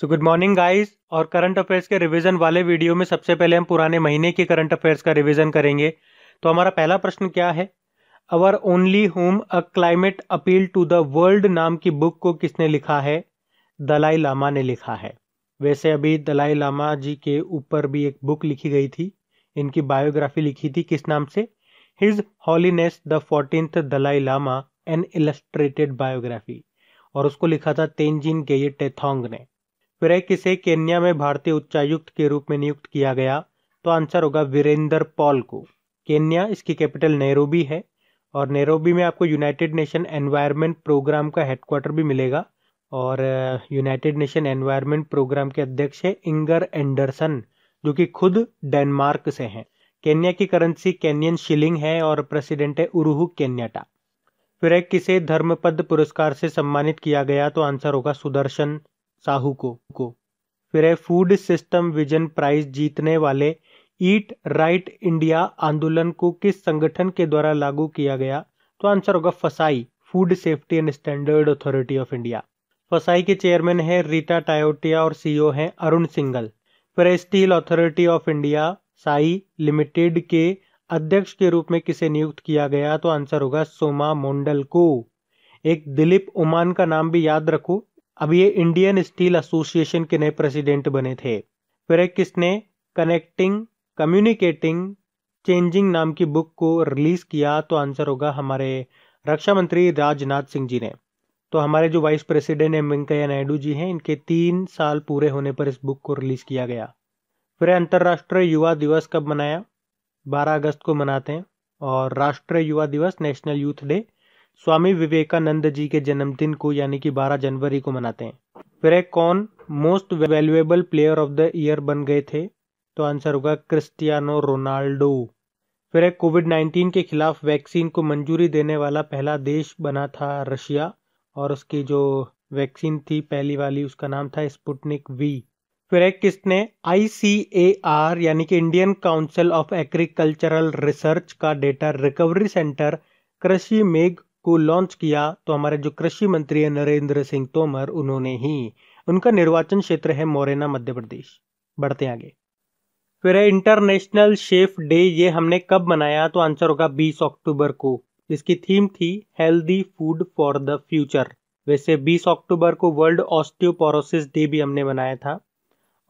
सो good morning guys और current affairs के revision वाले वीडियो में सबसे पहले हम पुराने महीने के करंट अफेयर्स का रिवीजन करेंगे तो हमारा पहला प्रश्न क्या है our only home a climate appeal to the world नाम की बुक को किसने लिखा है दलाई लामा ने लिखा है वैसे अभी दलाई लामा जी के ऊपर भी एक बुक लिखी गई थी इनकी बायोग्राफी लिखी थी किस नाम से his holiness the fourteenth Dalai Lama an illustrated biography और उसको लिखा था तेनजीन के ये टेथोंग ने फ्रैंक किसे केन्या में भारतीय उच्चायुक्त के रूप में नियुक्त किया गया तो आंसर होगा वीरेंद्र पॉल को केन्या इसकी कैपिटल नैरोबी है और नैरोबी में आपको यूनाइटेड नेशन एनवायरमेंट प्रोग्राम का हेडक्वार्टर भी मिलेगा और यूनाइटेड नेशन एनवायरमेंट प्रोग्राम के अध्यक्ष है इंगर एंडरसन जो कि खुद डेनमार्क से हैं केन्या की करेंसी केनियन शिलिंग है और प्रेसिडेंट है उरुहु केन्याटा फिर किसे धर्मपद पुरस्कार से सम्मानित किया गया तो आंसर होगा सुदर्शन साहू को को फिर है फूड सिस्टम विजन प्राइज जीतने वाले ईट राइट इंडिया आंदोलन को किस संगठन के द्वारा लागू किया गया तो आंसर होगा FSSAI Food Safety and Standard Authority of India FSSAI के चेयरमैन e है रीटा टायोटिया और सीईओ हैं अरुण सिंगल फिर Steel Authority of India SAIL limited के अध्यक्ष के रूप में किसे नियुक्त किया गया तो आंसर होगा सोमा मोंडल को एक दिलीप ओमान का नाम भी याद रखो अब ये इंडियन स्टील एसोसिएशन के नए प्रेसिडेंट बने थे फिर किसने कनेक्टिंग कम्युनिकेटिंग चेंजिंग नाम की बुक को रिलीज किया तो आंसर होगा हमारे रक्षा मंत्री राजनाथ सिंह जी ने तो हमारे जो vice president M Venkaiah Naidu ji हैं इनके तीन साल पूरे होने पर इस बुक को रिलीज किया गया फिर अंतर्राष्ट्रीय युवा दिवस कब मनाया 12 अगस्त को मनाते हैं और राष्ट्रीय युवा दिवस national youth day Swami Vivekananda ji के जन्मदिन को यानी कि 12 जनवरी को मनाते हैं फिर कौन most valuable player of the year बन गए थे तो आंसर होगा क्रिस्टियानो रोनाल्डो फिर कोविड 19 के खिलाफ वैक्सीन को मंजूरी देने वाला पहला देश बना था रशिया और उसकी जो वैक्सीन थी पहली वाली उसका नाम था स्पुटनिक वी फिर किसने आई यानी कि Indian Council of Agricultural Research का data recovery centre Krishi Megh को लॉन्च किया तो हमारे जो कृषि मंत्री है नरेंद्र सिंह तोमर उन्होंने ही उनका निर्वाचन क्षेत्र है मोरेना मध्य प्रदेश बढ़ते आगे फिर है इंटरनेशनल शेफ डे ये हमने कब मनाया तो आंसर होगा 20 अक्टूबर को जिसकी थीम थी healthy food for the future वैसे 20 अक्टूबर को वर्ल्ड ऑस्टियोपोरोसिस डे भी हमने मनाया था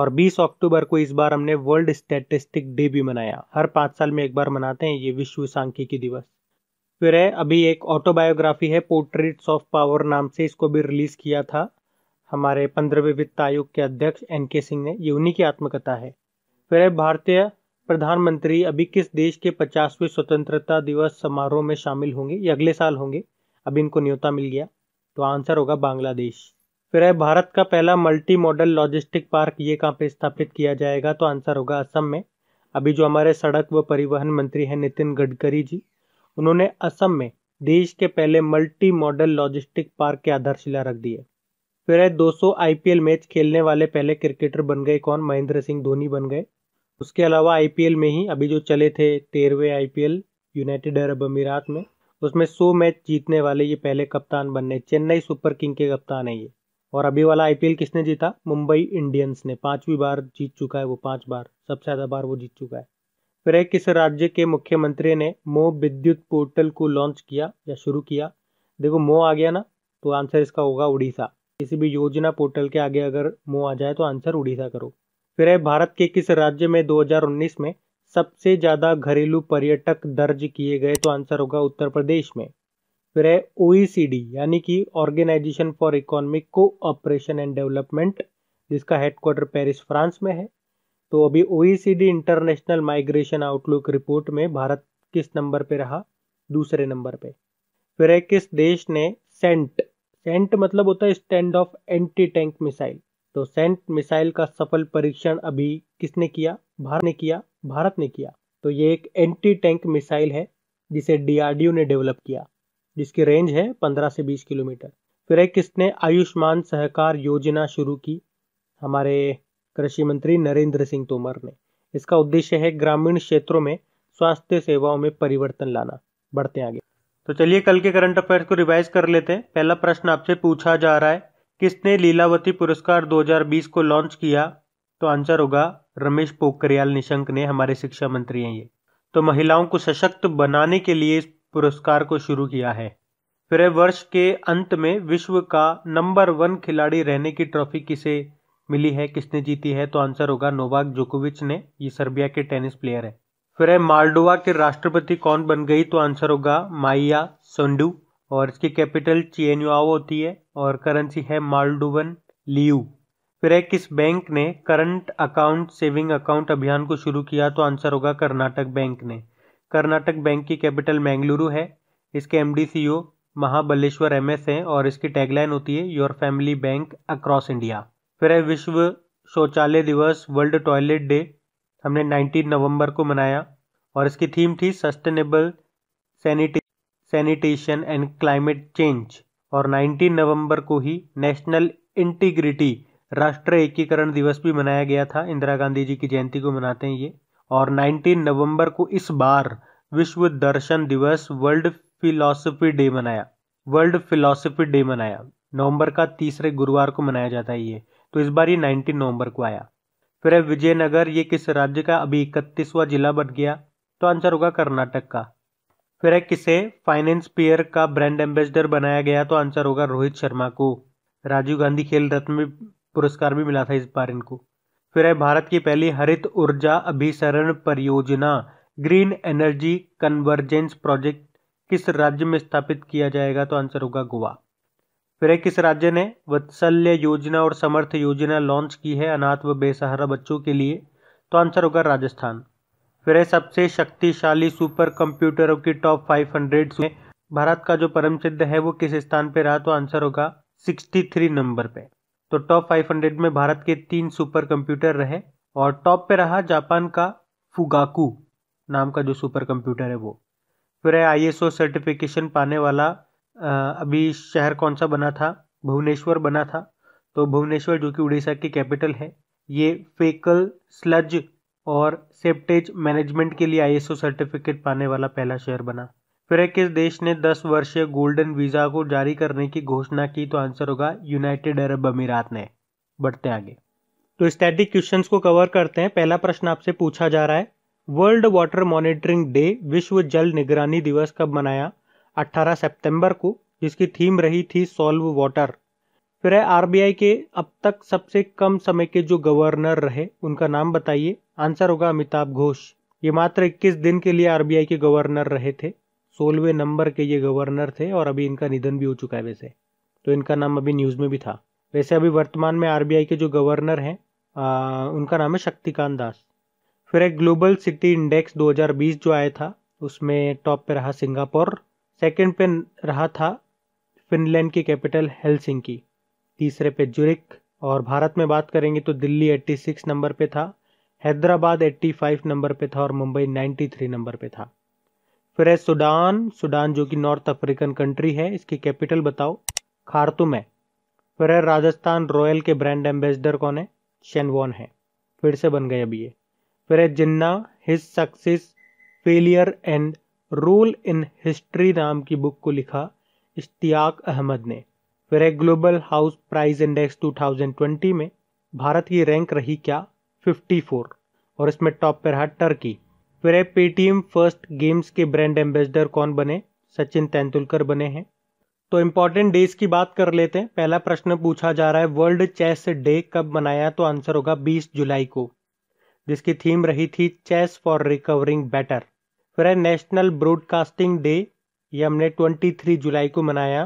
और 20 अक्टूबर को इस बार हमने वर्ल्ड स्टैटिस्टिक डे भी मनाया हर पाँच साल में एक बार मनाते हैं ये विश्व सांख्यिकी दिवस फिर है अभी एक ऑटोबायोग्राफी है पोर्ट्रेट्स ऑफ पावर नाम से इसको भी रिलीज़ किया था हमारे पंद्रहवें वित्त आयोग के अध्यक्ष एन के सिंह ने ये उन्हीं की आत्मकथा है फिर है भारतीय प्रधानमंत्री अभी किस देश के पचासवें स्वतंत्रता दिवस समारोह में शामिल होंगे ये अगले साल होंगे अभी इनको न्योता मिल गया तो आंसर होगा बांग्लादेश फिर है भारत का पहला मल्टी मॉडल लॉजिस्टिक पार्क ये कहाँ पे स्थापित किया जाएगा तो आंसर होगा असम में अभी जो हमारे सड़क व परिवहन मंत्री हैं नितिन गडकरी जी उन्होंने असम में देश के पहले मल्टी मॉडल लॉजिस्टिक पार्क की आधारशिला रख दी है फिर दो सौ आईपीएल मैच खेलने वाले पहले क्रिकेटर बन गए कौन महेंद्र सिंह धोनी बन गए उसके अलावा आईपीएल में ही अभी जो चले थे तेरहवे आईपीएल यूनाइटेड अरब अमीरात में उसमें 100 मैच जीतने वाले ये पहले कप्तान बनने चेन्नई सुपर किंग के कप्तान है ये और अभी वाला आईपीएल किसने जीता मुंबई इंडियंस ने पांचवी बार जीत चुका है वो पांच बार सबसे ज़्यादा बार वो जीत चुका है फिर किस राज्य के मुख्यमंत्री ने मो विद्युत पोर्टल को लॉन्च किया या शुरू किया देखो मो आ गया ना तो आंसर इसका होगा उड़ीसा किसी भी योजना पोर्टल के आगे अगर मो आ जाए तो आंसर उड़ीसा करो फिर है भारत के किस राज्य में 2019 में सबसे ज़्यादा घरेलू पर्यटक दर्ज किए गए तो आंसर होगा उत्तर प्रदेश में फिर है ओ यानी कि Organisation for Economic Cooperation and Development जिसका हेडक्वार्टर पेरिस फ्रांस में है तो अभी ओ इंटरनेशनल माइग्रेशन आउटलुक रिपोर्ट में भारत किस नंबर पे रहा दूसरे नंबर पे फिर है किस देश ने सेंट सेंट मतलब होता है stand off anti tank missile तो सेंट मिसाइल का सफल परीक्षण अभी किसने किया भारत ने किया भारत ने किया तो ये एक एंटी टैंक मिसाइल है जिसे डीआरडीओ ने डेवलप किया जिसकी रेंज है 15 से 20 किलोमीटर फिर है किसने आयुष्मान सहकार योजना शुरू की हमारे कृषि मंत्री नरेंद्र सिंह तोमर ने इसका उद्देश्य है ग्रामीण क्षेत्रों में स्वास्थ्य सेवाओं में परिवर्तन लाना बढ़ते आगे तो चलिए कल के करंट अफेयर्स को रिवाइज कर लेते हैं पहला प्रश्न आपसे पूछा जा रहा है किसने लीलावती पुरस्कार 2020 को लॉन्च किया तो आंसर होगा रमेश पोखरियाल निशंक ने हमारे शिक्षा मंत्री हैं ये तो महिलाओं को सशक्त बनाने के लिए इस पुरस्कार को शुरू किया है फिर वर्ष के अंत में विश्व का नंबर वन खिलाड़ी रहने की ट्रॉफी किसे मिली है किसने जीती है तो आंसर होगा नोवाक जोकोविच ने ये सर्बिया के टेनिस प्लेयर है फिर है मालडोवा के राष्ट्रपति कौन बन गई तो आंसर होगा माइया संडू और इसकी कैपिटल चिएनुआओ होती है और करेंसी है मालडोवन लियू फिर है किस बैंक ने करंट अकाउंट सेविंग अकाउंट अभियान को शुरू किया तो आंसर होगा कर्नाटक बैंक ने कर्नाटक बैंक की कैपिटल मैंगलुरु है इसके M D C O Mahabaleshwara M S हैं और इसकी टैगलाइन होती है your family bank across India फिर है विश्व शौचालय दिवस वर्ल्ड टॉयलेट डे हमने 19 नवंबर को मनाया और इसकी थीम थी सस्टेनेबल सैनिटे सैनिटेशन एंड क्लाइमेट चेंज और 19 नवंबर को ही नेशनल इंटीग्रिटी राष्ट्र एकीकरण दिवस भी मनाया गया था इंदिरा गांधी जी की जयंती को मनाते हैं ये और 19 नवंबर को इस बार विश्व दर्शन दिवस वर्ल्ड फिलॉसफी डे मनाया वर्ल्ड फिलॉसफी डे मनाया नवंबर का तीसरे गुरुवार को मनाया जाता है ये तो इस बार ये नाइनटीन नवंबर को आया फिर है विजयनगर ये किस राज्य का अभी इकतीसवां जिला बन गया तो आंसर होगा कर्नाटक का फिर है किसे फाइनेंस पेयर का ब्रांड एम्बेसडर बनाया गया तो आंसर होगा रोहित शर्मा को राजीव गांधी खेल रत्न में पुरस्कार भी मिला था इस बार इनको फिर है भारत की पहली हरित ऊर्जा अभिसरण परियोजना ग्रीन एनर्जी कन्वर्जेंस प्रोजेक्ट किस राज्य में स्थापित किया जाएगा तो आंसर होगा गोवा फिर किस राज्य ने वत्सल्य योजना और समर्थ योजना लॉन्च की है अनाथ व बेसहारा बच्चों के लिए तो आंसर होगा राजस्थान फिर सबसे शक्तिशाली सुपर कंप्यूटरों की टॉप 500 में भारत का जो परम सिद्ध है वो किस स्थान पे रहा तो आंसर होगा 63 नंबर पे तो टॉप 500 में भारत के तीन सुपर कंप्यूटर रहे और टॉप पे रहा जापान का फुगाकू नाम का जो सुपर कंप्यूटर है वो फिर आई आईएसओ सर्टिफिकेशन पाने वाला अभी शहर कौन सा बना था भुवनेश्वर बना था तो भुवनेश्वर जो कि उड़ीसा की कैपिटल है ये फेकल स्लज और सेप्टेज मैनेजमेंट के लिए आईएसओ सर्टिफिकेट पाने वाला पहला शहर बना फिर एक किस देश ने 10 वर्षीय गोल्डन वीज़ा को जारी करने की घोषणा की तो आंसर होगा यूनाइटेड अरब अमीरात ने बढ़ते आगे तो स्टैटिक क्वेश्चन को कवर करते हैं पहला प्रश्न आपसे पूछा जा रहा है वर्ल्ड वाटर मॉनिटरिंग डे विश्व जल निगरानी दिवस कब मनाया 18 सितंबर को जिसकी थीम रही थी सॉल्व वाटर फिर है आर के अब तक सबसे कम समय के जो गवर्नर रहे उनका नाम बताइए आंसर होगा अमिताभ घोष ये मात्र 21 दिन के लिए आर के गवर्नर रहे थे सोलहवें नंबर के ये गवर्नर थे और अभी इनका निधन भी हो चुका है वैसे तो इनका नाम अभी न्यूज़ में भी था वैसे अभी वर्तमान में आरबीआई के जो गवर्नर हैं उनका नाम है शक्तिकांत दास फिर एक ग्लोबल सिटी इंडेक्स 2020 जो आया था उसमें टॉप पे रहा सिंगापुर सेकंड पे रहा था फिनलैंड की कैपिटल हेलसिंकी तीसरे पे जुरिक और भारत में बात करेंगे तो दिल्ली 86 नंबर पे था हैदराबाद 85 नंबर पे था और मुंबई 93 नंबर पे था फिर है सूडान सूडान जो कि नॉर्थ अफ्रीकन कंट्री है इसकी कैपिटल बताओ खारतुम है फिर है राजस्थान रॉयल के ब्रांड एम्बेसडर कौन है शेनवॉन है फिर से बन गए अब ये फिर है Jinnah his success failure and role in history नाम की बुक को लिखा इश्तियाक अहमद ने फिर एक ग्लोबल हाउस प्राइस इंडेक्स 2020 में भारत की रैंक रही क्या 54 और इसमें टॉप पर रहा टर्की फिर एक पेटीएम फर्स्ट गेम्स के ब्रांड एम्बेसडर कौन बने सचिन तेंदुलकर बने हैं तो इंपॉर्टेंट डेज की बात कर लेते हैं पहला प्रश्न पूछा जा रहा है वर्ल्ड चेस डे कब मनाया तो आंसर होगा 20 जुलाई को जिसकी थीम रही थी चेस फॉर रिकवरिंग बेटर फिर है नेशनल ब्रॉडकास्टिंग डे ये हमने 23 जुलाई को मनाया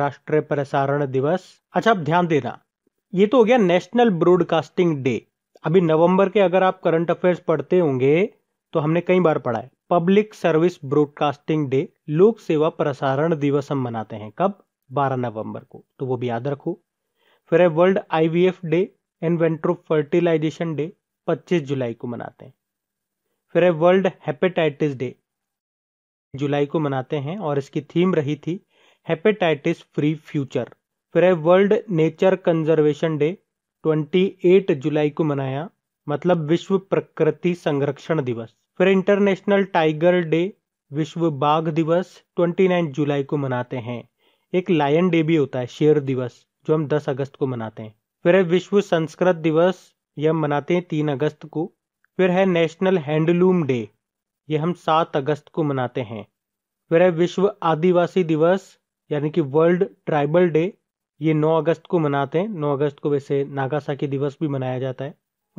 राष्ट्रीय प्रसारण दिवस अच्छा अब ध्यान देना ये तो हो गया नेशनल ब्रॉडकास्टिंग डे अभी नवंबर के अगर आप करंट अफेयर्स पढ़ते होंगे तो हमने कई बार पढ़ा है पब्लिक सर्विस ब्रॉडकास्टिंग डे लोक सेवा प्रसारण दिवस हम मनाते हैं कब 12 नवंबर को तो वो भी याद रखो फिर है world IVF day and vitro fertilisation day 25 जुलाई को मनाते हैं फिर है वर्ल्ड हेपेटाइटिस डे जुलाई को मनाते हैं और इसकी थीम रही थी हेपेटाइटिस फ्री फ्यूचर फिर है वर्ल्ड नेचर कंजर्वेशन डे 28 जुलाई को मनाया मतलब विश्व प्रकृति संरक्षण दिवस फिर इंटरनेशनल टाइगर डे विश्व बाघ दिवस 29 जुलाई को मनाते हैं एक लायन डे भी होता है शेर दिवस जो हम 10 अगस्त को मनाते हैं फिर है विश्व संस्कृत दिवस यह मनाते हैं 3 अगस्त को फिर है नेशनल हैंडलूम डे ये हम सात अगस्त को मनाते हैं फिर है विश्व आदिवासी दिवस यानी कि वर्ल्ड ट्राइबल डे ये 9 अगस्त को मनाते हैं 9 अगस्त को वैसे नागासाकी दिवस भी मनाया जाता है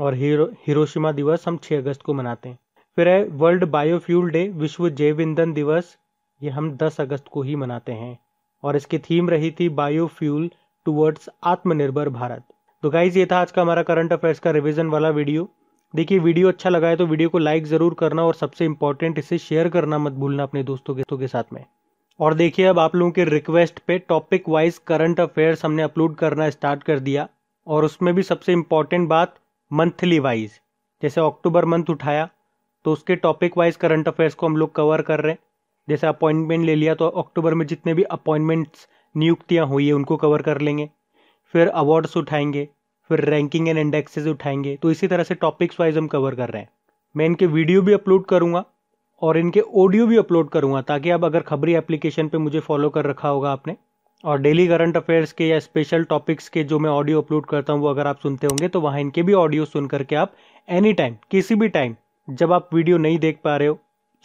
और हीरो हिरोशिमा दिवस हम 6 अगस्त को मनाते हैं फिर है वर्ल्ड बायोफ्यूल डे विश्व जैव ईंधन दिवस ये हम 10 अगस्त को ही मनाते हैं और इसकी थीम रही थी बायोफ्यूल टूवर्ड्स आत्मनिर्भर भारत तो गाइज ये था आज का हमारा करंट अफेयर्स का रिविजन वाला वीडियो देखिए वीडियो अच्छा लगा है तो वीडियो को लाइक ज़रूर करना और सबसे इम्पोर्टेंट इसे शेयर करना मत भूलना अपने दोस्तों के, के साथ में और देखिए अब आप लोगों के रिक्वेस्ट पे टॉपिक वाइज करंट अफेयर्स हमने अपलोड करना स्टार्ट कर दिया और उसमें भी सबसे इम्पॉर्टेंट बात मंथली वाइज जैसे अक्टूबर मंथ उठाया तो उसके टॉपिक वाइज करंट अफेयर्स को हम लोग कवर कर रहे हैं जैसे अपॉइंटमेंट ले लिया तो अक्टूबर में जितने भी अपॉइंटमेंट्स नियुक्तियाँ हुई है उनको कवर कर लेंगे फिर अवार्ड्स उठाएंगे फिर रैंकिंग एंड इंडेक्सेस उठाएंगे तो इसी तरह से टॉपिक्स वाइज हम कवर कर रहे हैं मैं इनके वीडियो भी अपलोड करूँगा और इनके ऑडियो भी अपलोड करूँगा ताकि आप अगर खबरी एप्लीकेशन पे मुझे फॉलो कर रखा होगा आपने और डेली करंट अफेयर्स के या स्पेशल टॉपिक्स के जो मैं ऑडियो अपलोड करता हूँ वो अगर आप सुनते होंगे तो वहाँ इनके भी ऑडियो सुन करके आप एनी टाइम किसी भी टाइम जब आप वीडियो नहीं देख पा रहे हो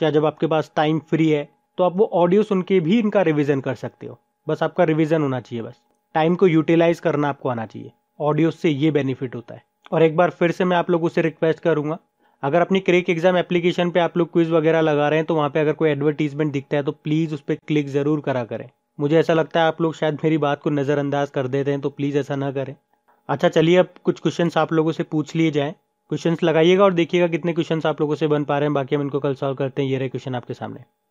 या जब आपके पास टाइम फ्री है तो आप वो ऑडियो सुन के भी इनका रिविज़न कर सकते हो बस आपका रिविज़न होना चाहिए बस टाइम को यूटिलाइज करना आपको आना चाहिए ऑडियो से ये बेनिफिट होता है और एक बार फिर से मैं आप लोगों से रिक्वेस्ट करूंगा अगर अपनी क्रेक एग्जाम एप्लीकेशन पे आप लोग क्विज वगैरह लगा रहे हैं तो वहाँ पे अगर कोई एडवर्टीजमेंट दिखता है तो प्लीज़ उस पर क्लिक ज़रूर करा करें मुझे ऐसा लगता है आप लोग शायद मेरी बात को नज़रअंदाज कर देते हैं तो प्लीज़ ऐसा ना करें अच्छा चलिए अब कुछ क्वेश्चन आप लोगों से पूछ लिए जाए क्वेश्चन लगाइएगा और देखिएगा कितने क्वेश्चन आप लोगों से बन पा रहे हैं बाकी हम इनको कल सॉल्व करते हैं ये रहे क्वेश्चन आपके सामने